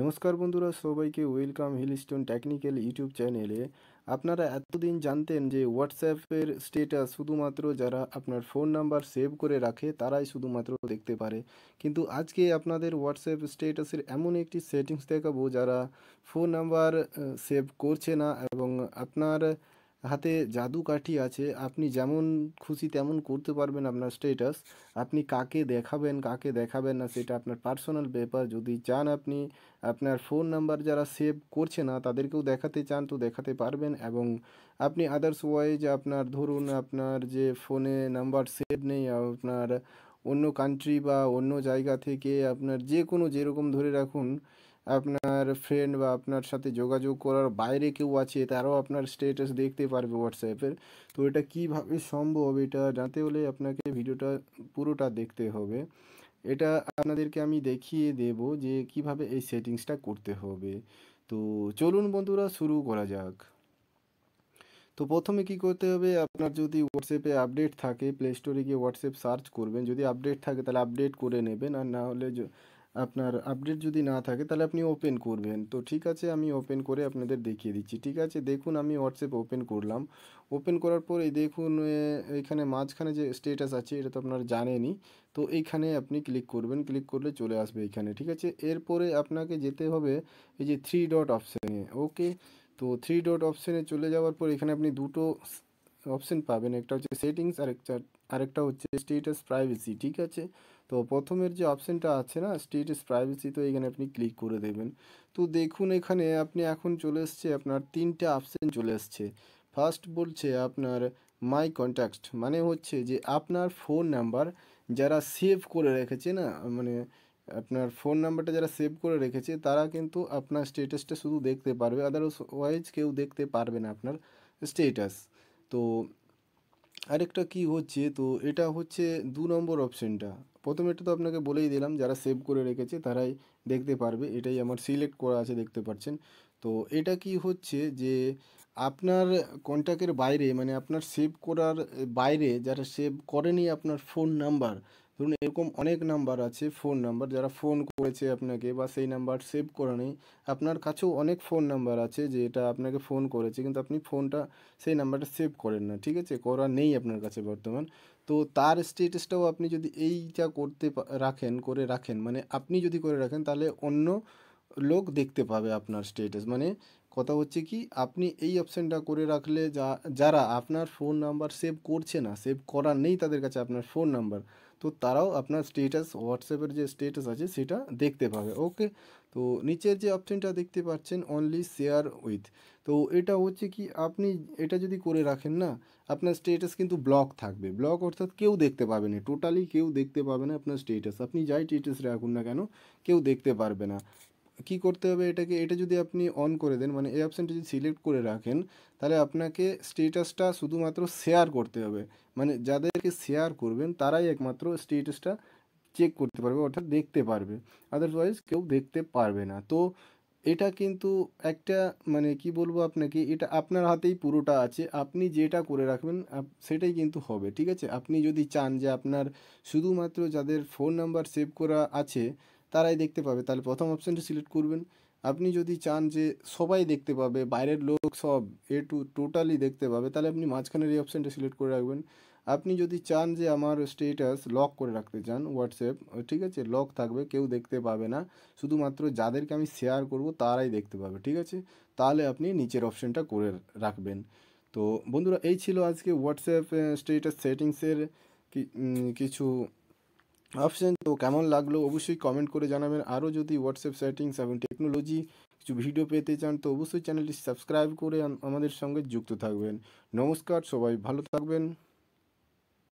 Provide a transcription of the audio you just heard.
নমস্কার বন্ধুরা সবাইকে ওয়েলকাম হিলস্টোন টেকনিক্যাল ইউটিউব চ্যানেলে আপনারা এতদিন জানতেন যে হোয়াটসঅ্যাপের স্টেটাস শুধুমাত্র যারা আপনার ফোন নাম্বার সেভ করে রাখে তারাই শুধুমাত্র দেখতে পারে কিন্তু আজকে আপনাদের হোয়াটসঅ্যাপ স্টেটাসের এমন একটি সেটিংস দেখাবো যারা ফোন নাম্বার সেভ করছে না এবং আপনার হাতে জাদু কাঠি আছে আপনি যেমন খুশি তেমন করতে পারবেন আপনার স্টেটাস আপনি কাকে দেখাবেন কাকে দেখাবেন না সেটা আপনার পার্সোনাল ব্যাপার যদি চান আপনি আপনার ফোন নাম্বার যারা সেভ করছে না তাদেরকেও দেখাতে চান তো দেখাতে পারবেন এবং আপনি আদার্স ওয়াইজ আপনার ধরুন আপনার যে ফোনে নাম্বার সেভ নেই আপনার অন্য কান্ট্রি বা অন্য জায়গা থেকে আপনার যে কোনো যেরকম ধরে রাখুন আপনার ফ্রেন্ড বা আপনার সাথে যোগাযোগ করার বাইরে কেউ আছে তারাও আপনার স্টেটাস দেখতে পারবে হোয়াটসঅ্যাপের তো এটা কীভাবে সম্ভব এটা জানতে হলে আপনাকে ভিডিওটা পুরোটা দেখতে হবে এটা আপনাদেরকে আমি দেখিয়ে দেব যে কিভাবে এই সেটিংসটা করতে হবে তো চলুন বন্ধুরা শুরু করা যাক তো প্রথমে কি করতে হবে আপনার যদি হোয়াটসঅ্যাপে আপডেট থাকে প্লে স্টোরে গিয়ে হোয়াটসঅ্যাপ সার্চ করবেন যদি আপডেট থাকে তাহলে আপডেট করে নেবেন আর না হলে আপনার আপডেট যদি না থাকে তাহলে আপনি ওপেন করবেন তো ঠিক আছে আমি ওপেন করে আপনাদের দেখিয়ে দিচ্ছি ঠিক আছে দেখুন আমি হোয়াটসঅ্যাপ ওপেন করলাম ওপেন করার পর এই দেখুন এখানে মাঝখানে যে স্টেটাস আছে এটা তো আপনারা জানেনই তো এইখানে আপনি ক্লিক করবেন ক্লিক করলে চলে আসবে এখানে ঠিক আছে এরপরে আপনাকে যেতে হবে এই যে থ্রি ডট অপশানে ওকে তো থ্রি ডট অপশানে চলে যাওয়ার পর এখানে আপনি দুটো অপশন পাবেন একটা হচ্ছে সেটিংস আরেকটা আরেকটা হচ্ছে স্টেটাস প্রাইভেসি ঠিক আছে তো প্রথমের যে অপশানটা আছে না স্টেটাস প্রাইভেসি তো এখানে আপনি ক্লিক করে দেবেন তো দেখুন এখানে আপনি এখন চলে এসছে আপনার তিনটা অপশান চলে এসছে ফার্স্ট বলছে আপনার মাই কন্ট্যাক্ট মানে হচ্ছে যে আপনার ফোন নাম্বার যারা সেভ করে রেখেছে না মানে আপনার ফোন নাম্বারটা যারা সেভ করে রেখেছে তারা কিন্তু আপনার স্টেটাসটা শুধু দেখতে পারবে আদারওয়াইজ কেউ দেখতে পারবে না আপনার স্টেটাস তো আরেকটা কি হচ্ছে তো এটা হচ্ছে দু নম্বর অপশানটা প্রথমে এটা তো আপনাকে বলেই দিলাম যারা সেভ করে রেখেছে তারাই দেখতে পারবে এটাই আমার সিলেক্ট করা আছে দেখতে পাচ্ছেন তো এটা কি হচ্ছে যে আপনার কন্ট্যাক্টের বাইরে মানে আপনার সেভ করার বাইরে যারা সেভ করেনি আপনার ফোন নাম্বার ধরুন এরকম অনেক নাম্বার আছে ফোন নাম্বার যারা ফোন করেছে আপনাকে বা সেই নাম্বার সেভ করা নেই আপনার কাছেও অনেক ফোন নাম্বার আছে যে এটা আপনাকে ফোন করেছে কিন্তু আপনি ফোনটা সেই নাম্বারটা সেভ করেন না ঠিক আছে করা নেই আপনার কাছে বর্তমান তো তার স্টেটাসটাও আপনি যদি এইটা করতে রাখেন করে রাখেন মানে আপনি যদি করে রাখেন তাহলে অন্য লোক দেখতে পাবে আপনার স্টেটাস মানে কথা হচ্ছে কি আপনি এই অপশানটা করে রাখলে যা যারা আপনার ফোন নাম্বার সেভ করছে না সেভ করা নেই তাদের কাছে আপনার ফোন নাম্বার তো তারাও আপনার স্টেটাস হোয়াটসঅ্যাপের যে স্টেটাস আছে সেটা দেখতে পাবে ওকে তো নিচের যে অপশানটা দেখতে পাচ্ছেন অনলি শেয়ার উইথ তো এটা হচ্ছে কি আপনি এটা যদি করে রাখেন না আপনার স্টেটাস কিন্তু ব্লক থাকবে ব্লক অর্থাৎ কেউ দেখতে পাবে না টোটালি কেউ দেখতে পাবে না আপনার স্টেটাস আপনি যাই স্টেটাস রাখুন না কেন কেউ দেখতে পারবে না কি করতে হবে এটাকে এটা যদি আপনি অন করে দেন মানে এই অপশানটা যদি সিলেক্ট করে রাখেন তাহলে আপনাকে স্টেটাসটা শুধুমাত্র শেয়ার করতে হবে মানে যাদেরকে শেয়ার করবেন তারাই একমাত্র স্টেটাসটা চেক করতে পারবে অর্থাৎ দেখতে পারবে আদারওয়াইজ কেউ দেখতে পারবে না তো এটা কিন্তু একটা মানে কি বলবো আপনাকে এটা আপনার হাতেই পুরোটা আছে আপনি যেটা করে রাখবেন সেটাই কিন্তু হবে ঠিক আছে আপনি যদি চান যে আপনার শুধুমাত্র যাদের ফোন নাম্বার সেভ করা আছে তারাই দেখতে পাবে তাহলে প্রথম অপশানটি সিলেক্ট করবেন আপনি যদি চান যে সবাই দেখতে পাবে বাইরের লোক সব এ টু টোটালি দেখতে পাবে তাহলে আপনি মাঝখানের এই অপশানটা সিলেক্ট করে রাখবেন আপনি যদি চান যে আমার স্টেটাস লক করে রাখতে চান হোয়াটসঅ্যাপ ঠিক আছে লক থাকবে কেউ দেখতে পাবে না শুধুমাত্র যাদেরকে আমি শেয়ার করব তারাই দেখতে পাবে ঠিক আছে তাহলে আপনি নিচের অপশানটা করে রাখবেন তো বন্ধুরা এই ছিল আজকে হোয়াটসঅ্যাপ স্টেটাস সেটিংসের কিছু অপশান তো কেমন লাগলো অবশ্যই কমেন্ট করে জানাবেন আরও যদি হোয়াটসঅ্যাপ সেটিংস এবং টেকনোলজি কিছু ভিডিও পেতে চান তো অবশ্যই চ্যানেলটি সাবস্ক্রাইব করে আমাদের সঙ্গে যুক্ত থাকবেন নমস্কার সবাই ভালো থাকবেন